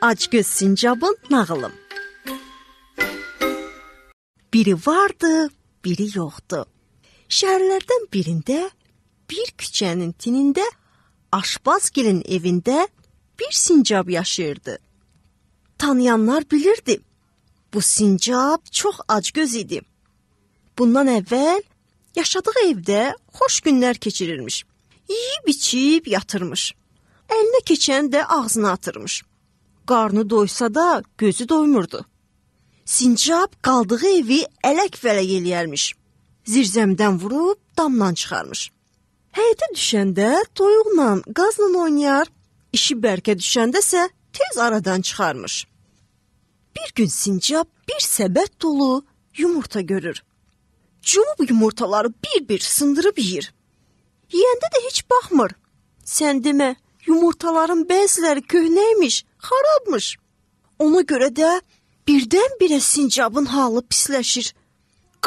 Açgöz Sincab'ın nağılı. Biri vardı, biri yoxdu. Şəhərlərdən birində, bir küçənin tinində Aşbazgilin evində bir sincab yaşayırdı. Tanıyanlar bilirdi. Bu sincab çox acgöz idi. Bundan əvvəl yaşadığı evdə xoş günlər keçirirmiş. Yeyib içib yatırmış. Əlinə keçən də ağzına atırmış. Qarnı doysa da gözü doymurdu. Sincab qaldığı evi ələk-vələk eləyərmiş. Zirzəmdən vurub damdan çıxarmış. Həyətə düşəndə toyuqla, qazla oynayar, işi bərkə düşəndəsə tez aradan çıxarmış. Bir gün sincab bir səbət dolu yumurta görür. Cumub yumurtaları bir-bir sındırıb yeyir. Yeyəndə də heç baxmır. Sən demə, Yumurtaların bəziləri köhnəymiş, xarabmış. Ona görə də birdən-birə sincabın halı pisləşir.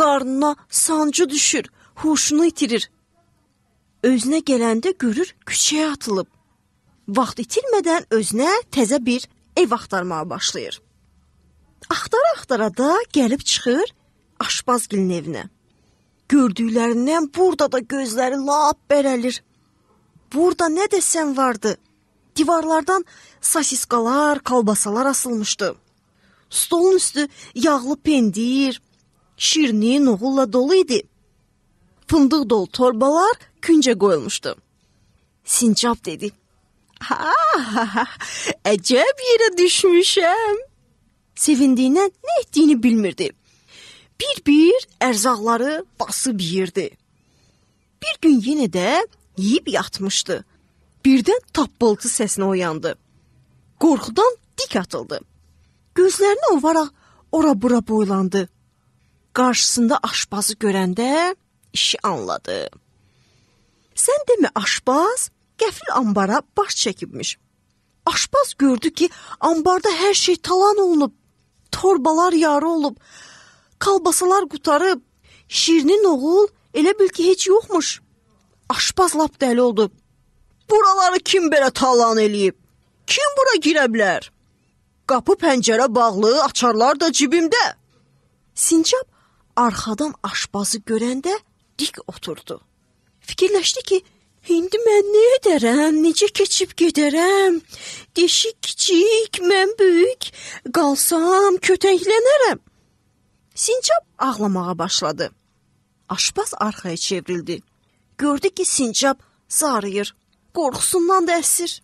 Qarnına sancı düşür, huşunu itirir. Özünə gələndə görür küçəyə atılıb. Vaxt itirmədən özünə təzə bir ev axtarmağa başlayır. Axtara-axtara da gəlib çıxır aşbazgilin evinə. Gördüklərindən burada da gözləri lap bərəlir. Burada nə desən vardı. Divarlardan sosiskalar, kalbasalar asılmışdı. Stolun üstü yağlı pendir, şirni, noğulla dolu idi. Fındıq dolu torbalar küncə qoyulmuşdu. Sincab dedi. Ha, ha, ha, əcəb yerə düşmüşəm. Sevindiyindən nə etdiyini bilmirdi. Bir-bir ərzaqları basıb yirdi. Bir gün yenə də yeyib yatmışdı. Birdən tappıltı səsinə oyandı. Qorxudan dik atıldı. Gözlərini ovaraq ora-bura boylandı. Qarşısında aşbazı görəndə işi anladı. Sən demə aşbaz qəfil ambara baş çəkibmiş. Aşbaz gördü ki, ambarda hər şey talan olunub, torbalar yarı olub, kalbasalar qutarıb, Şirinin oğul elə bil ki, heç yoxmuş. Aşpaz lap dəli oldu. Buraları kim belə talan eləyib? Kim bura girə bilər? Qapı pəncərə bağlı, açarlar da cibimdə. Sincab arxadan aşpazı görəndə dik oturdu. Fikirləşdi ki, indi mən nə edərəm, necə keçib gedərəm? Deşik kiçik, mən böyük, qalsam kötəklənərəm. Sincab ağlamağa başladı. Aşpaz arxaya çevrildi. Gördü ki, sincab zarıyır. Qorxusundan da əsir.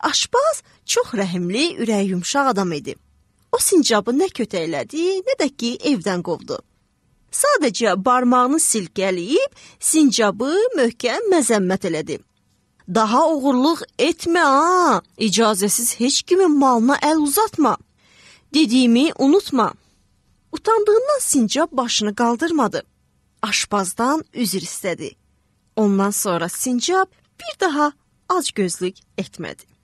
Aşbaz çox rəhimli, ürəyi yumşaq adam idi. O sincabı nə kötəklədi, nə də ki, evdən qovdu. Sadəcə barmağını silkələyib sincabı möhkəm məzəmmət elədi. Daha oğurluq etmə ha. İcazəsiz heç kimin malına əl uzatma. Dediyimi unutma. Utandığından sincab başını qaldırmadı. Aşbazdan üzr istədi. Ondan sonra sincap bir daha aç gözlük etmedi.